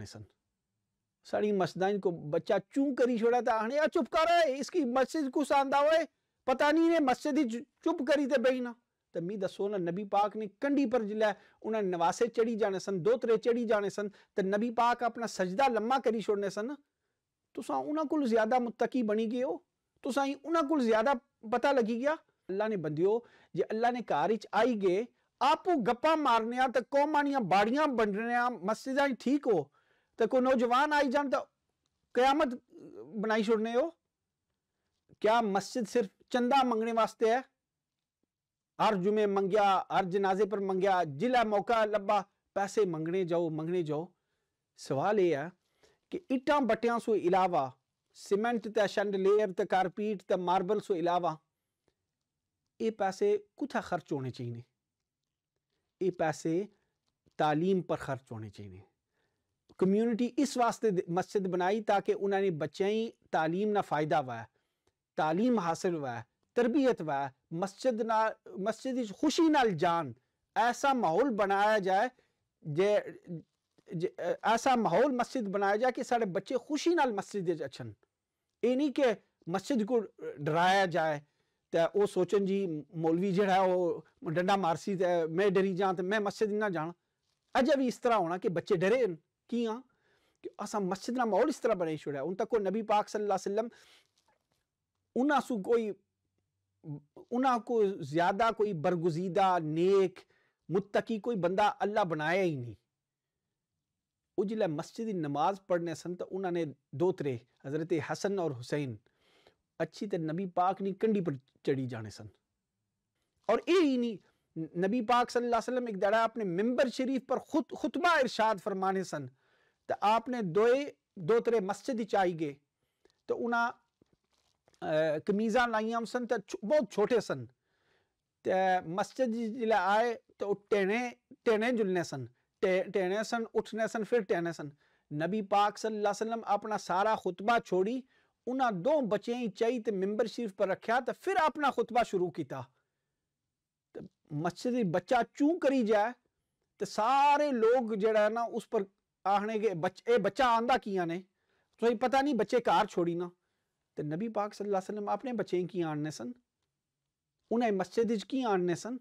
अपने सन सड़ी मसदाइन को बच्चा चूं करी छोड़ा था आने चुप कर इसकी मस्जिद कुछ आंदा हुए पता नहीं ने मस्जिद ही चुप करी थे बही तो मी दसो ना नबी पाक ने कंडी पर जिले उन्हें नवासे चढ़ी जाने सन दो त्रे चढ़ी जाने सन तो नबी पाक अपना सजदा लम्मा करी छोड़ने सन तुसा उन्होंने को ज्यादा मुत्तकी बनी गए हो तुसा ही उन्होंने को ज्यादा पता लगी गया अल्लाह ने बंदियो जे अल्लाह ने घर आई गए आपू गप्पा मारने तो बाड़िया बन रहे मस्जिद ठीक हो तो कोई नौजवान आई जान तो कयामत बनाई छोड़ने हो क्या मस्जिद सिर्फ चंदा मंगने वास्ते है हर जुमे मंगया हर जनाजे पर मंगया जिला मौका लब्बा पैसे मंगने जाओ मंगने जाओ सवाल यह है कि इटा बटिया सो इलावा सीमेंट ते शंड लेयर ते कारपीट ते मार्बल सो इलावा ये पैसे कुथा खर्च होने चाहिए ये पैसे तालीम पर खर्च होने चाहिए कम्यूनिटी इस वास्ते मस्जिद बनाई ताकि उन्होंने बच्चों तालीम ना फायदा हुआ तालीम हासिल हुआ तरबियत हुआ मस्जिद न मस्जिद खुशी न जान ऐसा माहौल बनाया जाए जे, ऐसा माहौल मस्जिद बनाया जाए कि सारे बच्चे खुशी न मस्जिद अच्छन ये नहीं कि मस्जिद को डराया जाए तो वह सोचन जी मौलवी जोड़ा वो डंडा मारसी तो मैं डरी जा तो मैं मस्जिद ना जा अजय भी इस तरह होना कि बच्चे डरे कियां कि मस्जिद का माहौल इस तरह बनाई छोड़ा उन तक नबी पाक सल्लल्लाहु अलैहि वसल्लम सु कोई उना को ज़्यादा कोई बरगुजीदा नेक मुत्तकी कोई बंदा अल्लाह बनाया ही नहीं वो जिला मस्जिद नमाज पढ़ने सन तो उन्होंने दो त्रे हज़रत हसन और हुसैन अच्छी तरह नबी पाक ने कंडी पर चढ़ी जाने सन और यही नहीं नबी पाक सल्लल्लाहु अलैहि वसल्लम एक दड़ा अपने मेम्बर शरीफ पर खुद खुतबा इरशाद फरमाने सन तो आपने दोए दो तरह मस्जिद आई गए तो उन्हें कमीजा लाइया सन तो बहुत छोटे सन तो मस्जिद जल आए तो टेने टेने जुलने सन टे टेने सन उठने सन फिर टेने सन नबी पाक सल्लल्लाहु अलैहि वसल्लम अपना सारा खुतबा छोड़ी उन्हें दो बचें चाही तो मिम्बर शरीफ पर रखा तो फिर अपना खुतबा शुरू किया तो मस्जिद बच्चा चूं करी जाए तो सारे लोग जड़ा है ना उस पर आखने के ਬੱਚੇ ਬੱਚਾ ਆਂਦਾ ਕੀਆਂ ਨੇ ਤੁਸੀਂ ਪਤਾ ਨਹੀਂ ਬੱਚੇ ਘਰ ਛੋੜੀ नबी पाक ਨਬੀ ਪਾਕ ਸੱਲੱਲਾਹੁ ਅਲੈहि ਵਸੱਲਮ ਆਪਣੇ ਬੱਚੇ ਕੀ ਆਣਨੇ ਸਨ ਉਹਨੇ ਮਸਜਿਦ ਵਿੱਚ ਕੀ ਆਣਨੇ ਸਨ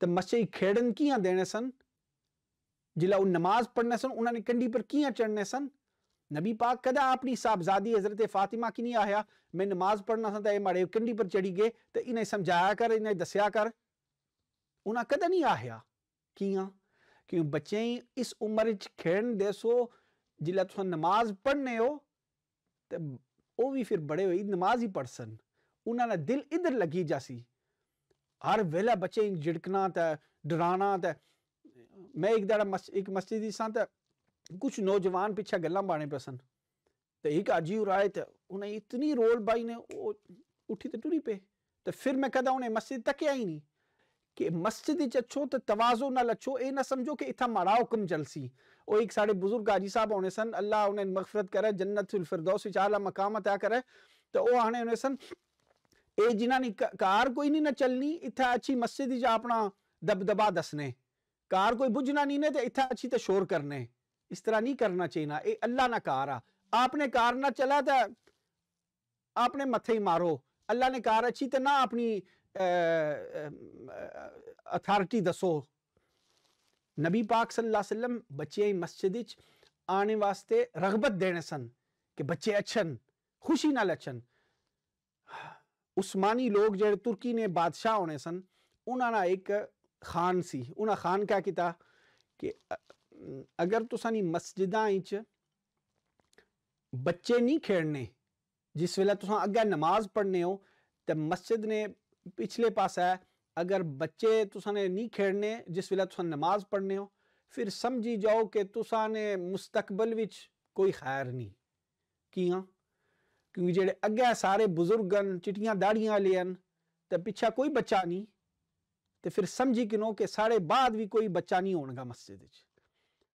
ਤੇ खेड़न ਖੇੜਨ ਕੀਆਂ ਦੇਣੇ ਸਨ जिला वो नमाज पढ़ने सन उन्होंने कंडी पर किया चढ़ने सन नबी पाक कदा अपनी साहबजादी हजरत फातिमा की नहीं आया मैं नमाज पढ़ना सन माड़े कंडी पर चढ़ी गए तो इन्हें समझाया कर इन्हें दसिया कर उन्हें कदा नहीं आया किया क्यों बच्चे ही इस उम्र च खेडन दे सो जिल्लै तुस नमाज पढ़ने हो ते ओह् भी फिर बड़े होई नमाज ही पढ़ सन उन्होंने दिल इधर लग्गी जासी हर वेला बच्चे गी झिड़कना ते डराना ते मैं एक दड़ा मस, एक मस्जिद ही सां कुछ नौजवान पिच्छे गल्लां पे सन ते एक अजी और आए ते उन्हें इतनी रोल बाई ने उठी तो टुरी पे तो फिर मैं कदा उन्हें मस्जिद तक ही नहीं कि मस्जिद च अच्छो तो तवाजो न अच्छो ये न समझो कि इतना माड़ा हुक्म जलसी वो एक साढ़े बुजुर्ग आजी साहब होने सन अल्लाह उन्हें मगफरत करे जन्नत फिरदौस विच आला मकाम अता करे तो ओ आने उन्हें सन ये जिन्हां कार कोई नहीं ना चलनी इतना अच्छी मस्जिद च अपना दबदबा दसने कार कोई बुझना नहीं ने तो इतना अच्छी तो शोर करने इस तरह नहीं करना चाहिए ना ये अल्लाह ना कार आ आपने कार ना चला तो आपने मथे ही मारो अल्लाह ने कार अच्छी तो ना अपनी अथॉरिटी दसो नबी पाक सल्लल्लाहु अलैहि वसल्लम बच्चे मस्जिद आने वास्ते रगबत देने सन कि बच्चे अच्छन खुशी नाल अच्छन उस्मानी लोग जो तुर्की ने बादशाह होने सन उन्होंने एक खान सी उन्हें खान क्या किया कि अगर तुसानी मस्जिदा च बच्चे नहीं खेड़ने जिस वेला तुस अगर नमाज पढ़ने हो तो मस्जिद ने पिछले पास है अगर बच्चे तुसाने नहीं खेड़ने जिस वे नमाज पढ़ने हो फिर समझी जाओ कि तुसाने मुस्तकबल विच कोई खैर नहीं कियां क्योंकि जेडे अगे सारे बुजुर्ग न चिटिया दाड़ियाँ वाले तो पिछा कोई बच्चा नहीं तो फिर समझी किनो कि साढ़े बाद भी कोई बच्चा नहीं होगा मस्जिद